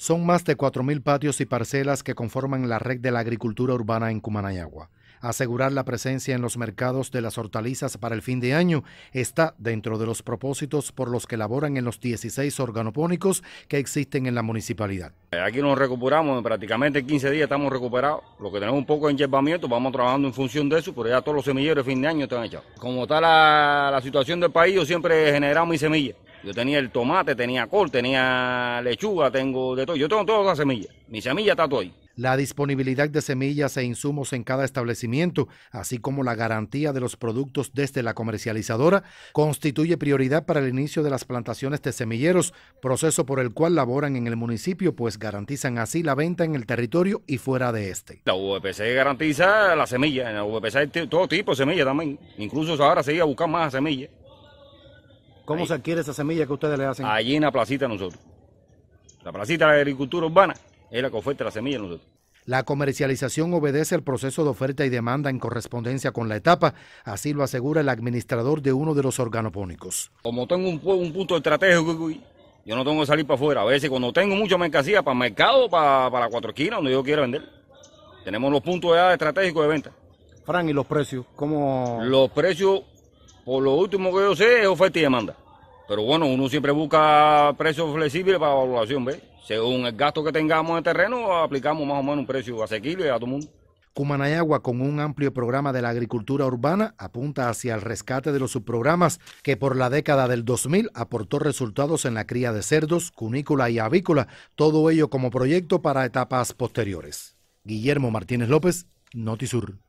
Son más de 4.000 patios y parcelas que conforman la red de la agricultura urbana en Cumanayagua. Asegurar la presencia en los mercados de las hortalizas para el fin de año está dentro de los propósitos por los que laboran en los 16 organopónicos que existen en la municipalidad. Eh, aquí nos recuperamos, prácticamente 15 días estamos recuperados. Lo que tenemos un poco de enyerbamiento, vamos trabajando en función de eso, pero ya todos los semilleros de fin de año están echados. Como está la, situación del país, yo siempre generamos mis semillas. Yo tenía el tomate, tenía col, tenía lechuga, tengo de todo. Yo tengo todas las semillas. Mi semilla está todo ahí. La disponibilidad de semillas e insumos en cada establecimiento, así como la garantía de los productos desde la comercializadora, constituye prioridad para el inicio de las plantaciones de semilleros, proceso por el cual laboran en el municipio, pues garantizan así la venta en el territorio y fuera de este. La UPC garantiza la semilla, en la VPC hay todo tipo de semillas también, incluso ahora se iba a buscar más semillas. ¿Cómo se adquiere esa semilla que ustedes le hacen? Allí en la placita nosotros. La placita de la agricultura urbana es la que oferta la semilla nosotros. La comercialización obedece al proceso de oferta y demanda en correspondencia con la etapa, así lo asegura el administrador de uno de los organopónicos. Como tengo un, punto estratégico, yo no tengo que salir para afuera. A veces cuando tengo mucha mercancía para el mercado, para, para cuatro esquinas, donde yo quiero vender, tenemos los puntos ya estratégicos de venta. Fran, ¿y los precios? ¿Cómo? Los precios por lo último que yo sé es oferta y demanda. Pero bueno, uno siempre busca precios flexibles para la evaluación, Según el gasto que tengamos en terreno, aplicamos más o menos un precio asequible a todo el mundo. Cumanayagua, con un amplio programa de la agricultura urbana, apunta hacia el rescate de los subprogramas que por la década del 2000 aportó resultados en la cría de cerdos, cunícula y avícola, todo ello como proyecto para etapas posteriores. Guillermo Martínez López, Notisur.